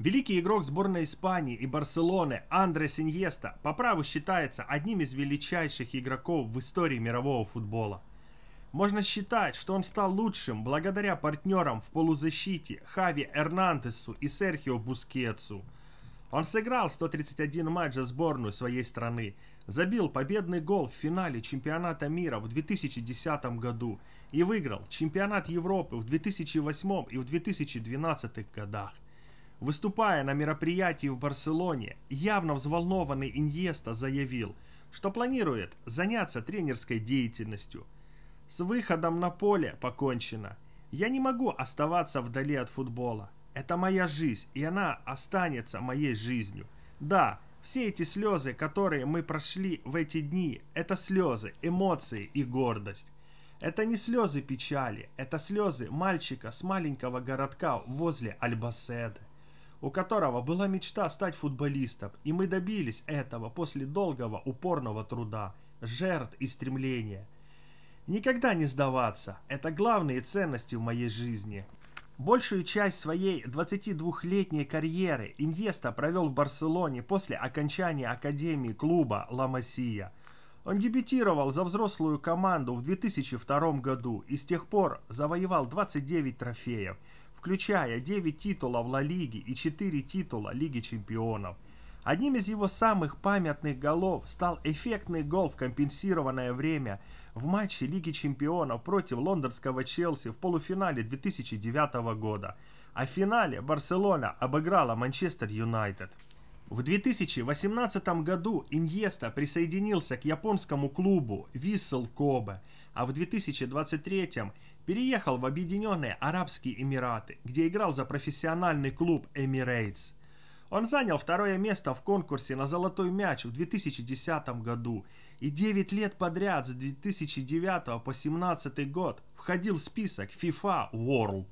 Великий игрок сборной Испании и Барселоны Андре Иньеста по праву считается одним из величайших игроков в истории мирового футбола. Можно считать, что он стал лучшим благодаря партнерам в полузащите Хави Эрнандесу и Серхио Бускетсу. Он сыграл 131 матч за сборную своей страны, забил победный гол в финале чемпионата мира в 2010 году и выиграл чемпионат Европы в 2008 и в 2012 годах. Выступая на мероприятии в Барселоне, явно взволнованный Иньеста заявил, что планирует заняться тренерской деятельностью. С выходом на поле покончено. Я не могу оставаться вдали от футбола. Это моя жизнь, и она останется моей жизнью. Да, все эти слезы, которые мы прошли в эти дни, это слезы, эмоции и гордость. Это не слезы печали, это слезы мальчика с маленького городка возле Альбаседы у которого была мечта стать футболистом, и мы добились этого после долгого упорного труда, жертв и стремления. Никогда не сдаваться – это главные ценности в моей жизни. Большую часть своей 22-летней карьеры Иньеста провел в Барселоне после окончания академии клуба «Ла Масия». Он дебютировал за взрослую команду в 2002 году и с тех пор завоевал 29 трофеев – включая 9 титулов Ла Лиги и 4 титула Лиги Чемпионов. Одним из его самых памятных голов стал эффектный гол в компенсированное время в матче Лиги Чемпионов против лондонского Челси в полуфинале 2009 года. А в финале Барселона обыграла Манчестер Юнайтед. В 2018 году Иньеста присоединился к японскому клубу Виссел Кобе, а в 2023 переехал в Объединенные Арабские Эмираты, где играл за профессиональный клуб Emirates. Он занял второе место в конкурсе на «Золотой мяч» в 2010 году и 9 лет подряд с 2009 по 2017 год входил в список FIFA World.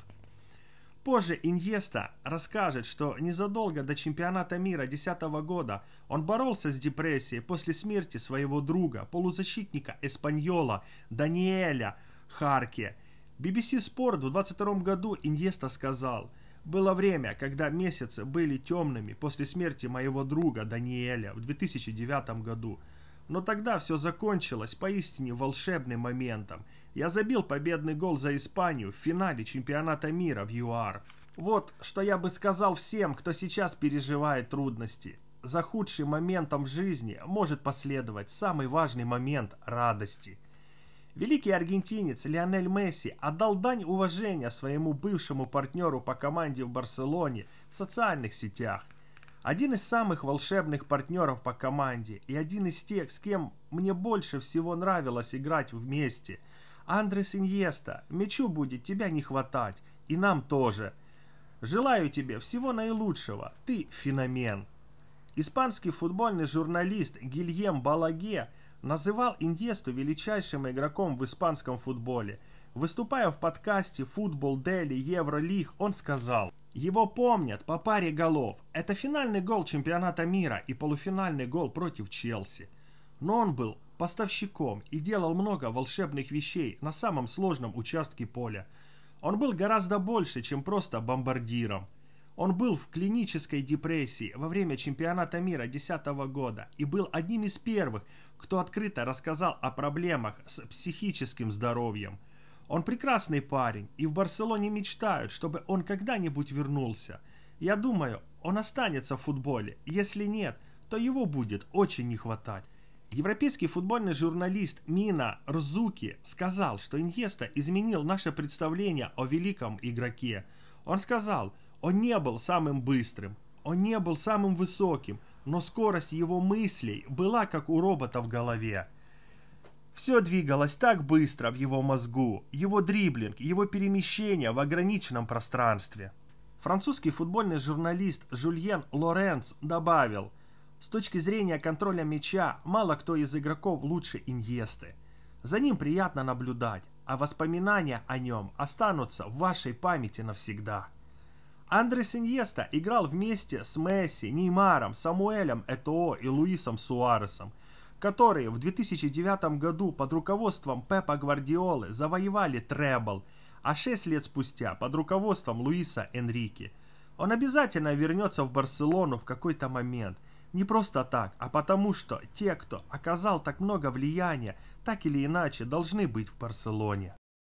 Позже Иньеста расскажет, что незадолго до чемпионата мира 2010 года он боролся с депрессией после смерти своего друга, полузащитника Эспаньола Даниэля Харке. BBC Sport в 22 году Иньеста сказал «Было время, когда месяцы были темными после смерти моего друга Даниэля в 2009 году. Но тогда все закончилось поистине волшебным моментом. Я забил победный гол за Испанию в финале чемпионата мира в ЮАР. Вот что я бы сказал всем, кто сейчас переживает трудности. За худшим моментом в жизни может последовать самый важный момент радости. Великий аргентинец Лионель Месси отдал дань уважения своему бывшему партнеру по команде в Барселоне в социальных сетях. Один из самых волшебных партнеров по команде и один из тех, с кем мне больше всего нравилось играть вместе. Андрес Иньеста, мячу будет тебя не хватать, и нам тоже. Желаю тебе всего наилучшего, ты феномен. Испанский футбольный журналист Гильем Балаге называл Иньесту величайшим игроком в испанском футболе. Выступая в подкасте «Футбол Дели Евролиг», он сказал его помнят по паре голов. Это финальный гол чемпионата мира и полуфинальный гол против Челси. Но он был поставщиком и делал много волшебных вещей на самом сложном участке поля. Он был гораздо больше, чем просто бомбардиром. Он был в клинической депрессии во время чемпионата мира 2010 года и был одним из первых, кто открыто рассказал о проблемах с психическим здоровьем – он прекрасный парень, и в Барселоне мечтают, чтобы он когда-нибудь вернулся. Я думаю, он останется в футболе. Если нет, то его будет очень не хватать. Европейский футбольный журналист Мина Рзуки сказал, что Иньеста изменил наше представление о великом игроке. Он сказал, он не был самым быстрым, он не был самым высоким, но скорость его мыслей была как у робота в голове. Все двигалось так быстро в его мозгу, его дриблинг, его перемещение в ограниченном пространстве. Французский футбольный журналист Жульен Лоренц добавил, с точки зрения контроля мяча, мало кто из игроков лучше Иньесты. За ним приятно наблюдать, а воспоминания о нем останутся в вашей памяти навсегда. Андрес Иньеста играл вместе с Месси, Неймаром, Самуэлем Этоо и Луисом Суаресом – которые в 2009 году под руководством Пепа Гвардиолы завоевали требл, а 6 лет спустя под руководством Луиса Энрике. Он обязательно вернется в Барселону в какой-то момент. Не просто так, а потому что те, кто оказал так много влияния, так или иначе должны быть в Барселоне.